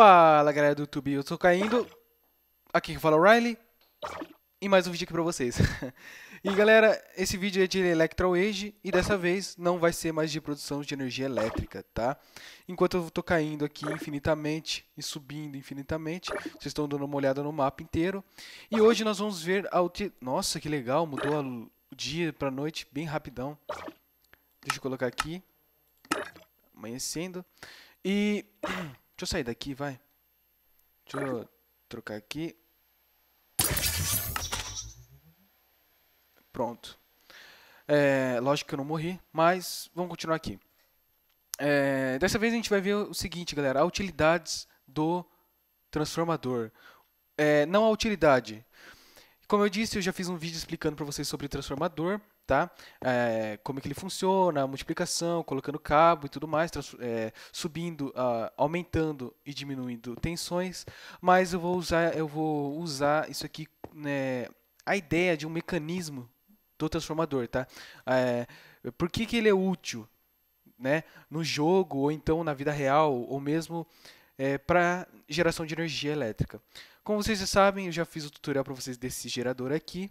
Fala galera do YouTube, eu tô caindo. Aqui que fala é o Riley. E mais um vídeo aqui pra vocês. e galera, esse vídeo é de Electro Age e dessa vez não vai ser mais de produção de energia elétrica, tá? Enquanto eu tô caindo aqui infinitamente e subindo infinitamente, vocês estão dando uma olhada no mapa inteiro. E hoje nós vamos ver a uti... Nossa, que legal, mudou o dia pra noite bem rapidão. Deixa eu colocar aqui. Amanhecendo. E... Deixa eu sair daqui, vai. Deixa eu trocar aqui. Pronto. É, lógico que eu não morri, mas vamos continuar aqui. É, dessa vez a gente vai ver o seguinte, galera. As utilidades do transformador. É, não a utilidade. Como eu disse, eu já fiz um vídeo explicando para vocês sobre transformador tá? É, como é que ele funciona, multiplicação, colocando cabo e tudo mais, é, subindo, uh, aumentando e diminuindo tensões, mas eu vou usar, eu vou usar isso aqui, né, a ideia de um mecanismo do transformador, tá? É, por que, que ele é útil, né? No jogo ou então na vida real ou mesmo é, para geração de energia elétrica. Como vocês já sabem, eu já fiz o tutorial para vocês desse gerador aqui.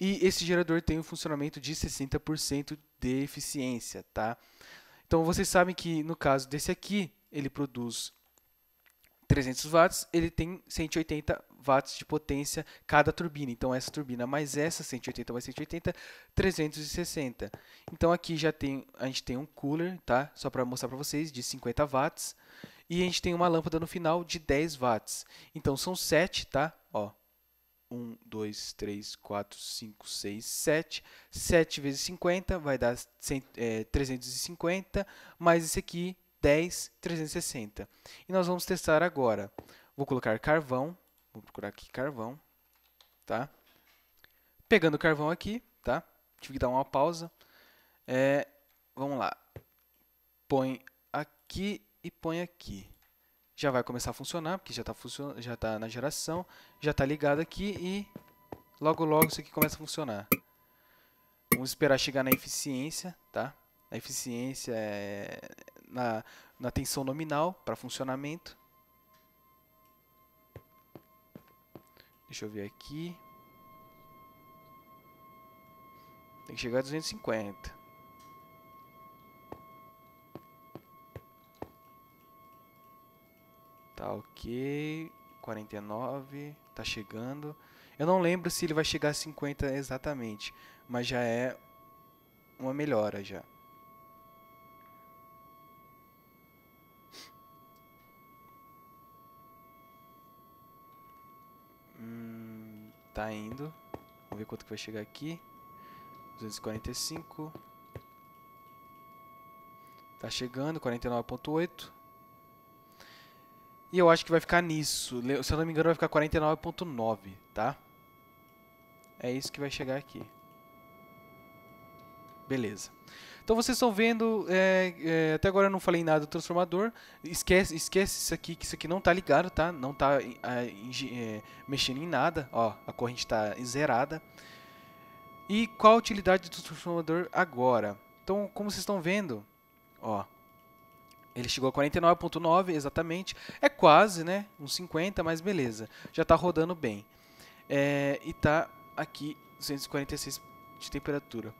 E esse gerador tem um funcionamento de 60% de eficiência, tá? Então vocês sabem que no caso desse aqui, ele produz 300 watts, ele tem 180 watts de potência cada turbina. Então essa turbina mais essa 180 mais 180, 360. Então aqui já tem a gente tem um cooler, tá? Só para mostrar para vocês de 50 watts e a gente tem uma lâmpada no final de 10 watts. Então são 7, tá? Ó, 1, 2, 3, 4, 5, 6, 7. 7 vezes 50 vai dar 100, é, 350, mais esse aqui, 10, 360. E nós vamos testar agora. Vou colocar carvão, vou procurar aqui carvão, tá? Pegando o carvão aqui, tá? Tive que dar uma pausa. É, vamos lá. Põe aqui e põe aqui já vai começar a funcionar, porque já está já tá na geração, já está ligado aqui e logo logo isso aqui começa a funcionar. Vamos esperar chegar na eficiência, tá? Na eficiência, é na, na tensão nominal para funcionamento. Deixa eu ver aqui. Tem que chegar a 250. Tá ok. 49. Tá chegando. Eu não lembro se ele vai chegar a 50 exatamente. Mas já é uma melhora já. Hum, tá indo. Vamos ver quanto que vai chegar aqui. 245. Tá chegando, 49.8. E eu acho que vai ficar nisso. Se eu não me engano, vai ficar 49.9, tá? É isso que vai chegar aqui. Beleza. Então vocês estão vendo, é, é, até agora eu não falei nada do transformador. Esquece, esquece isso aqui, que isso aqui não está ligado, tá? Não está é, mexendo em nada. Ó, a corrente está zerada. E qual a utilidade do transformador agora? Então, como vocês estão vendo, ó, ele chegou a 49.9 exatamente, é quase, né? Uns 50, mas beleza. Já está rodando bem. É, e está aqui 246 de temperatura.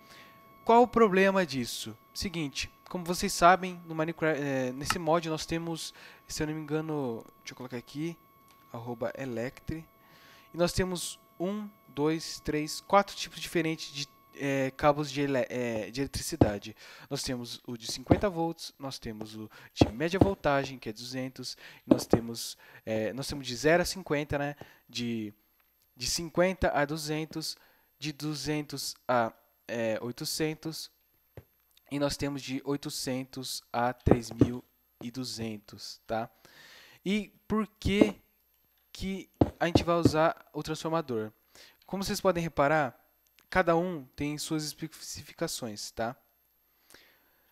Qual o problema disso? Seguinte, como vocês sabem, no Minecraft, é, nesse mod nós temos, se eu não me engano, deixa eu colocar aqui, electre, e nós temos um, dois, três, quatro tipos diferentes de é, cabos de, ele, é, de, eletricidade. Nós temos o de 50 volts, nós temos o de média voltagem, que é 200, nós temos, é, nós temos de 0 a 50, né? de, de 50 a 200, de 200 a 800, é, e nós temos de 800 a 3200, tá? E por que, que a gente vai usar o transformador? Como vocês podem reparar, Cada um tem suas especificações, tá?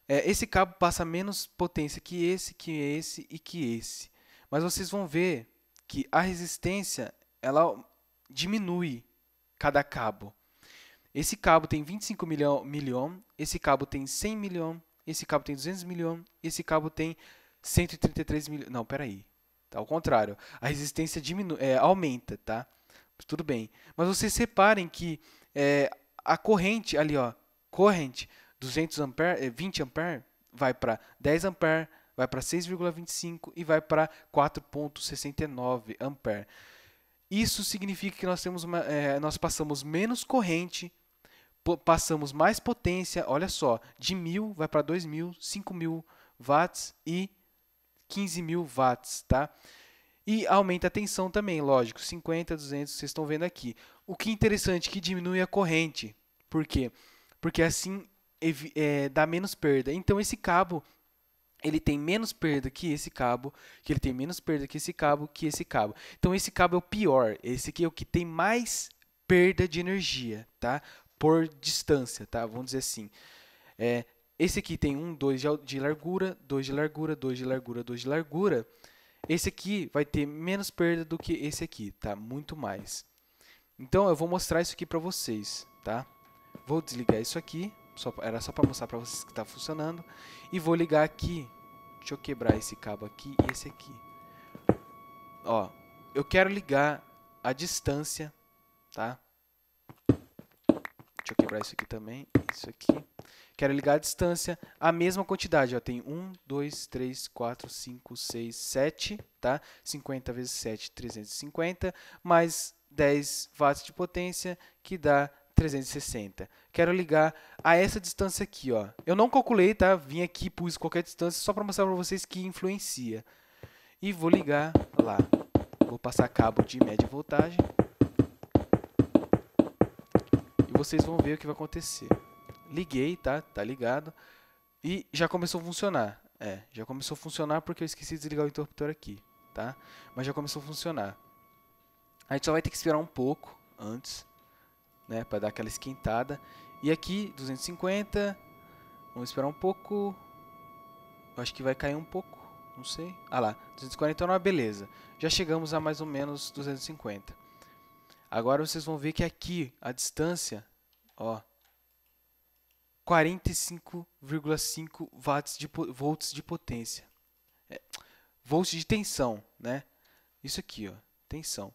É, esse cabo passa menos potência que esse, que esse e que esse. Mas vocês vão ver que a resistência ela diminui cada cabo. Esse cabo tem 25 milhão, milhão esse cabo tem 100 milhão, esse cabo tem 200 milhão, esse cabo tem 133 milhão. Não, peraí. Tá ao contrário. A resistência diminui, é, aumenta, tá? Tudo bem. Mas vocês reparem que é, a corrente ali, ó, corrente 200 ampere, 20 é, ampere vai para 10 ampere, vai para 6,25 e vai para 4,69 ampere. Isso significa que nós, temos uma, é, nós passamos menos corrente, passamos mais potência, olha só, de 1.000 vai para 2.000, 5.000 watts e 15.000 watts, tá? E aumenta a tensão também, lógico, 50, 200, vocês estão vendo aqui. O que é interessante que diminui a corrente. Por quê? Porque assim é, dá menos perda. Então esse cabo ele tem menos perda que esse cabo, que ele tem menos perda que esse cabo, que esse cabo. Então esse cabo é o pior, esse aqui é o que tem mais perda de energia, tá? Por distância, tá? Vamos dizer assim. É, esse aqui tem um, dois de, de largura, dois de largura, dois de largura, dois de largura. Esse aqui vai ter menos perda do que esse aqui, tá? Muito mais. Então, eu vou mostrar isso aqui para vocês, tá? Vou desligar isso aqui, só, era só para mostrar para vocês que está funcionando. E vou ligar aqui, deixa eu quebrar esse cabo aqui e esse aqui. Ó, eu quero ligar a distância, tá? Deixa eu quebrar isso aqui também. Isso aqui. Quero ligar a distância. A mesma quantidade. Ó, tem 1, 2, 3, 4, 5, 6, 7. Tá? 50 vezes 7, 350. Mais 10 watts de potência, que dá 360. Quero ligar a essa distância aqui. Ó. Eu não calculei, tá? Vim aqui, e pus qualquer distância, só para mostrar para vocês que influencia. E vou ligar lá. Vou passar cabo de média voltagem vocês vão ver o que vai acontecer. Liguei, tá? Tá ligado. E já começou a funcionar. É, já começou a funcionar porque eu esqueci de desligar o interruptor aqui, tá? Mas já começou a funcionar. A gente só vai ter que esperar um pouco antes, né, para dar aquela esquentada. E aqui 250. Vamos esperar um pouco. Eu acho que vai cair um pouco, não sei. Ah lá, 249, beleza. Já chegamos a mais ou menos 250. Agora vocês vão ver que aqui a distância, ó, 45,5 watts de volts de potência. É, volts de tensão, né? Isso aqui, ó, tensão.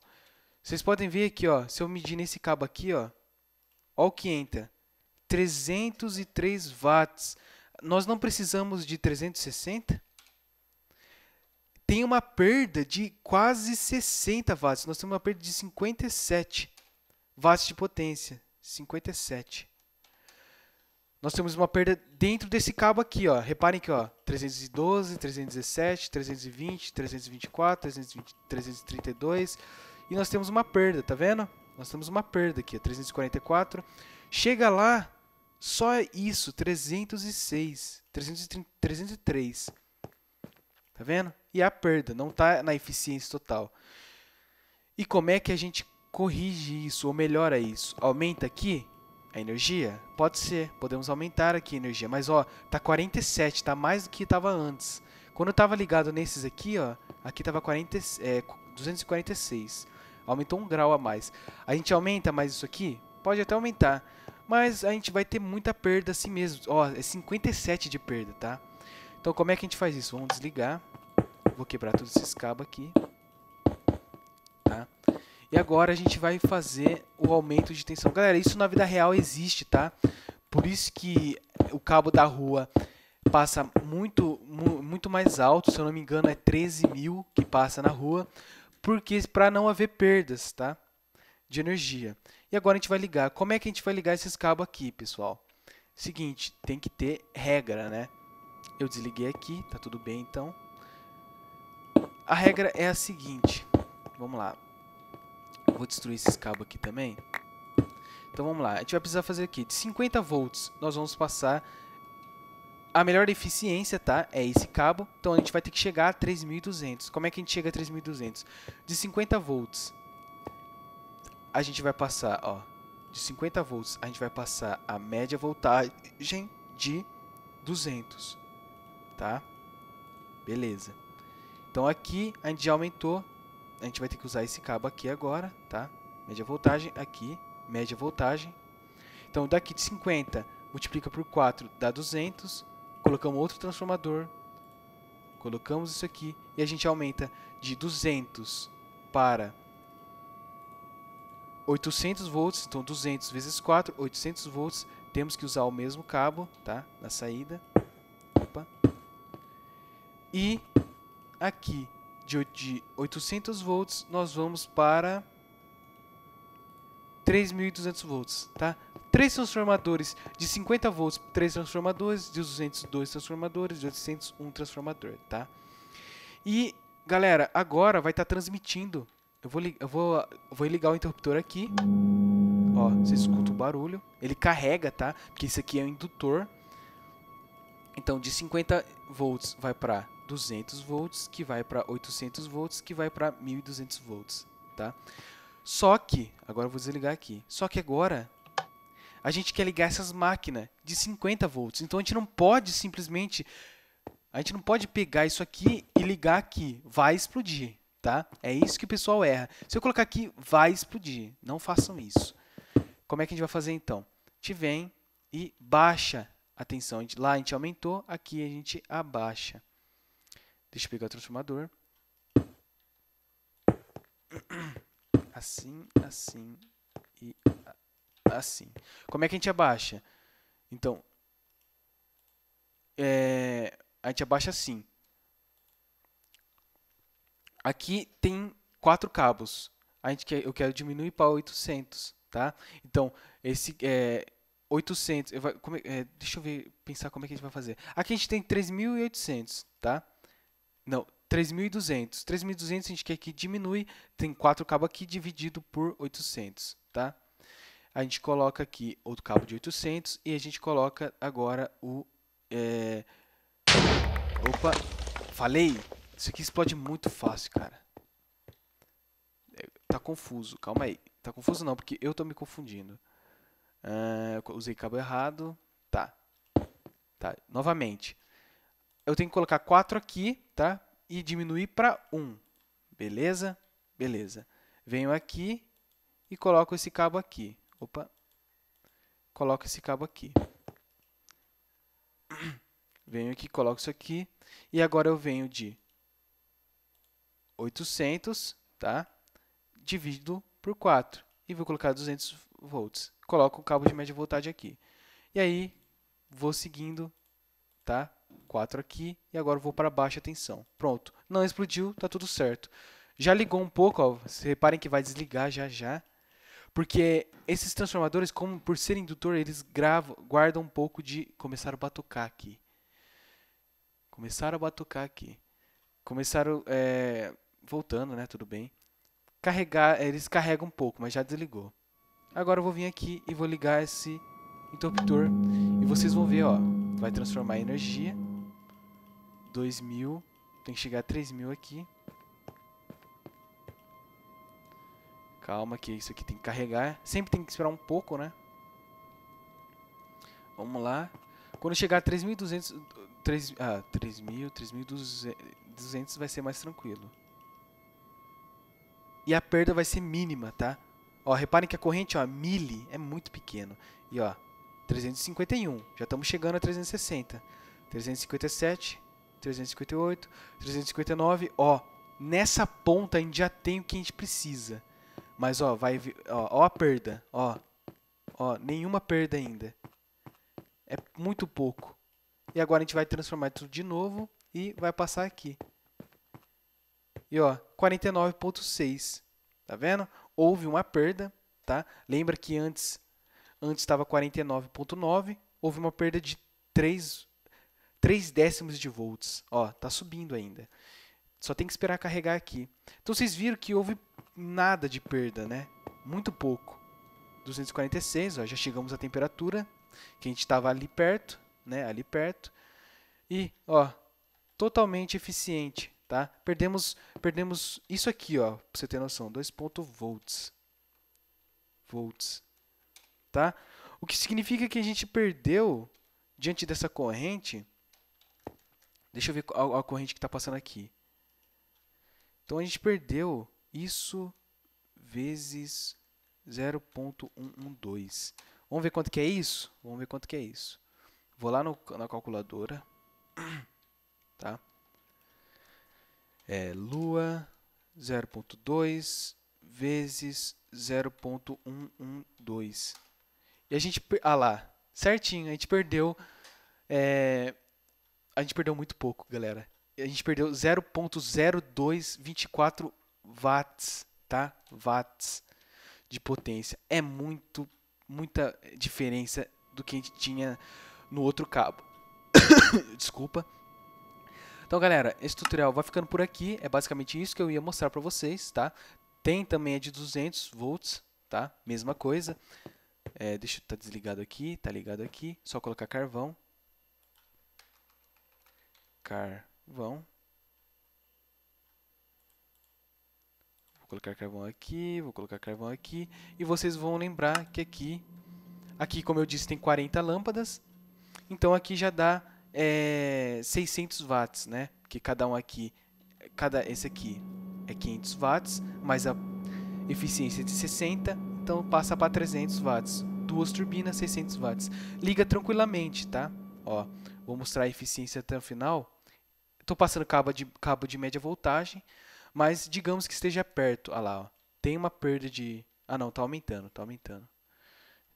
Vocês podem ver aqui, ó, se eu medir nesse cabo aqui, ó, ó o que entra, 303 watts. Nós não precisamos de 360 tem uma perda de quase 60 watts. Nós temos uma perda de 57 watts de potência. 57. Nós temos uma perda dentro desse cabo aqui, ó. Reparem que, ó, 312, 317, 320, 324, 332. E nós temos uma perda, tá vendo? Nós temos uma perda aqui, ó, 344. Chega lá, só isso, 306, 303. Tá vendo? E a perda, não está na eficiência total. E como é que a gente corrige isso ou melhora isso? Aumenta aqui a energia? Pode ser, podemos aumentar aqui a energia, mas ó, tá 47, tá mais do que tava antes. Quando eu ligado nesses aqui, ó, aqui 40, é, 246. Aumentou um grau a mais. A gente aumenta mais isso aqui? Pode até aumentar, mas a gente vai ter muita perda assim mesmo. Ó, é 57 de perda, tá? Então como é que a gente faz isso? Vamos desligar. Vou quebrar todos esses cabos aqui. Tá? E agora a gente vai fazer o aumento de tensão. Galera, isso na vida real existe, tá? Por isso que o cabo da rua passa muito, muito mais alto, se eu não me engano é 13 mil que passa na rua, porque para não haver perdas, tá? De energia. E agora a gente vai ligar. Como é que a gente vai ligar esses cabos aqui, pessoal? Seguinte, tem que ter regra, né? Eu desliguei aqui, tá tudo bem então. A regra é a seguinte, vamos lá. vou destruir esses cabos aqui também. Então vamos lá, a gente vai precisar fazer aqui, de 50 volts nós vamos passar a melhor eficiência, tá? É esse cabo. Então a gente vai ter que chegar a 3200. Como é que a gente chega a 3200? De 50 volts. A gente vai passar, ó, de 50 volts, a gente vai passar a média voltagem de 200 tá? Beleza. Então aqui a gente já aumentou. A gente vai ter que usar esse cabo aqui agora, tá? Média voltagem aqui, média voltagem. Então daqui de 50 multiplica por 4 dá 200. Colocamos outro transformador. Colocamos isso aqui e a gente aumenta de 200 para 800 volts, então 200 vezes 4, 800 volts. Temos que usar o mesmo cabo, tá? Na saída. Opa. E aqui de 800 volts nós vamos para 3.200 volts, tá? Três transformadores de 50 volts, três transformadores, de 200, transformadores, de 801 transformador, tá? E, galera, agora vai estar tá transmitindo. Eu vou, eu, vou, vou ligar o interruptor aqui. Ó, você escuta o barulho. Ele carrega, tá? Porque isso aqui é um indutor. Então, de 50 volts vai para 200 volts, que vai para 800 volts, que vai para 1200 volts, tá? Só que, agora eu vou desligar aqui. Só que agora a gente quer ligar essas máquinas de 50 volts. Então a gente não pode simplesmente a gente não pode pegar isso aqui e ligar aqui, vai explodir, tá? É isso que o pessoal erra. Se eu colocar aqui vai explodir, não façam isso. Como é que a gente vai fazer então? Te vem e baixa a tensão. Lá a gente aumentou, aqui a gente abaixa. Deixa eu pegar o é transformador. Assim, assim e assim. Como é que a gente abaixa? Então, é, a gente abaixa assim. Aqui tem quatro cabos. A gente quer, eu quero diminuir para 800, tá? Então, esse é, 800, eu vai, é, é, deixa eu ver, pensar como é que a gente vai fazer. Aqui a gente tem 3.800, tá? Não, 3.200. 3.200 a gente quer que diminui, tem 4 cabos aqui dividido por 800, tá? A gente coloca aqui outro cabo de 800 e a gente coloca agora o... É... Opa, falei! Isso aqui explode muito fácil, cara. É, tá confuso, calma aí. Tá confuso não, porque eu tô me confundindo. Uh, usei cabo errado. Tá. Tá, novamente eu tenho que colocar 4 aqui, tá? E diminuir para 1. Beleza? Beleza. Venho aqui e coloco esse cabo aqui. Opa. Coloco esse cabo aqui. Venho aqui, coloco isso aqui. E agora eu venho de 800, tá? Divido por 4. E vou colocar 200 volts. Coloco o cabo de média voltagem aqui. E aí, vou seguindo, tá? 4 aqui e agora vou para baixa tensão. Pronto, não explodiu, tá tudo certo. Já ligou um pouco, ó, vocês reparem que vai desligar já já, porque esses transformadores, como por ser indutor, eles gravam, guardam um pouco de começaram a batucar aqui. Começaram a batucar aqui. Começaram é, voltando, né? Tudo bem. Carregar, é, eles carregam um pouco, mas já desligou. Agora eu vou vir aqui e vou ligar esse interruptor e vocês vão ver, ó vai transformar em energia. 2000, tem que chegar a 3000 aqui. Calma que isso aqui tem que carregar. Sempre tem que esperar um pouco, né? Vamos lá. Quando chegar a 3200, 3, ah, 3000, 3200 vai ser mais tranquilo. E a perda vai ser mínima, tá? Ó, reparem que a corrente, ó, mili é muito pequeno. E ó, 351. Já estamos chegando a 360. 357, 358, 359. Ó, nessa ponta a gente já tem o que a gente precisa. Mas ó, vai, ó, ó a perda, ó. Ó, nenhuma perda ainda. É muito pouco. E agora a gente vai transformar tudo de novo e vai passar aqui. E ó, 49.6. Tá vendo? Houve uma perda, tá? Lembra que antes antes estava 49,9, houve uma perda de 3, 3 décimos de volts. Ó, tá subindo ainda. Só tem que esperar carregar aqui. Então vocês viram que houve nada de perda, né? Muito pouco. 246, ó, já chegamos à temperatura que a gente estava ali perto, né? Ali perto. E, ó, totalmente eficiente, tá? Perdemos perdemos isso aqui, ó, para você ter noção, 2 volts. Volts tá? O que significa que a gente perdeu diante dessa corrente. Deixa eu ver a, a corrente que está passando aqui. Então a gente perdeu isso vezes 0.112. Vamos ver quanto que é isso? Vamos ver quanto que é isso. Vou lá no, na calculadora. Tá? É lua 0.2 vezes 0.112. E a gente. Ah lá, certinho, a gente perdeu. É, a gente perdeu muito pouco, galera. A gente perdeu 0.0224 watts, tá? Watts de potência. É muito, muita diferença do que a gente tinha no outro cabo. Desculpa. Então, galera, esse tutorial vai ficando por aqui. É basicamente isso que eu ia mostrar para vocês, tá? Tem também a de 200 volts, tá? Mesma coisa. É, deixa eu tá desligado aqui, tá ligado aqui. Só colocar carvão. Carvão. Vou colocar carvão aqui, vou colocar carvão aqui. E vocês vão lembrar que aqui, aqui como eu disse, tem 40 lâmpadas. Então aqui já dá é, 600 watts, né? porque cada um aqui, cada esse aqui é 500 watts, mais a eficiência é de 60, então passa para 300 watts duas turbinas, 600 watts. Liga tranquilamente, tá? Ó, vou mostrar a eficiência até o final. Estou passando cabo de, cabo de média voltagem, mas digamos que esteja perto. Ah lá, ó, tem uma perda de... Ah não, está aumentando, está aumentando.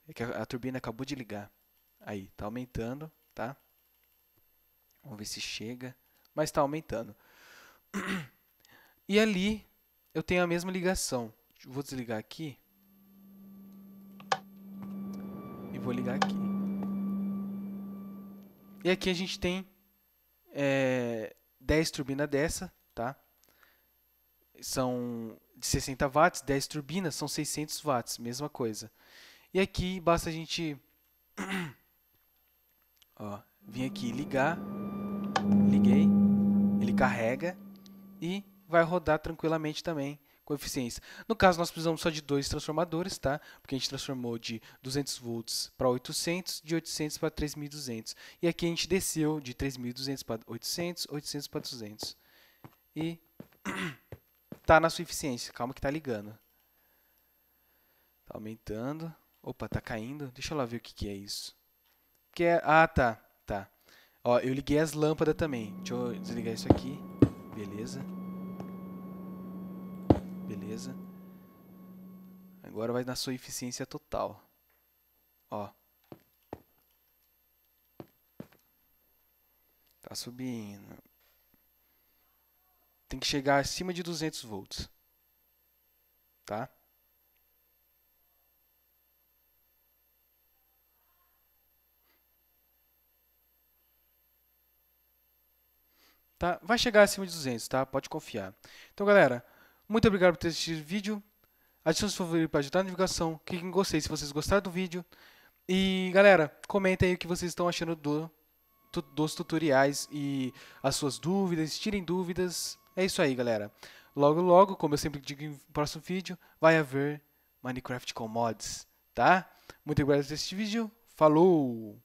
É que a, a turbina acabou de ligar. Aí, está aumentando, tá? Vamos ver se chega. Mas está aumentando. E ali eu tenho a mesma ligação. Vou desligar aqui. vou ligar aqui. E aqui a gente tem é, 10 turbinas dessa, tá? São de 60 watts, 10 turbinas são 600 watts, mesma coisa. E aqui basta a gente ó, vir aqui ligar, liguei, ele carrega e vai rodar tranquilamente também coeficientes. No caso, nós precisamos só de dois transformadores, tá? Porque a gente transformou de 200 volts para 800, de 800 para 3200. E aqui a gente desceu de 3200 para 800, 800 para 200. E tá na sua eficiência. Calma que tá ligando. Tá aumentando. Opa, tá caindo. Deixa eu lá ver o que, que é isso. Que é... Ah, tá. Tá. Ó, eu liguei as lâmpadas também. Deixa eu desligar isso aqui. Beleza. Beleza. Agora vai na sua eficiência total. Ó. Tá subindo. Tem que chegar acima de 200 volts. Tá? Tá? Vai chegar acima de 200, tá? Pode confiar. Então, galera, muito obrigado por ter assistido o vídeo. Adicione seu favorito para ajudar na divulgação. Clique em gostei se vocês gostaram do vídeo. E galera, comentem aí o que vocês estão achando do, do, dos tutoriais e as suas dúvidas, tirem dúvidas. É isso aí, galera. Logo, logo, como eu sempre digo no próximo vídeo, vai haver Minecraft com mods, tá? Muito obrigado por assistir este vídeo. Falou!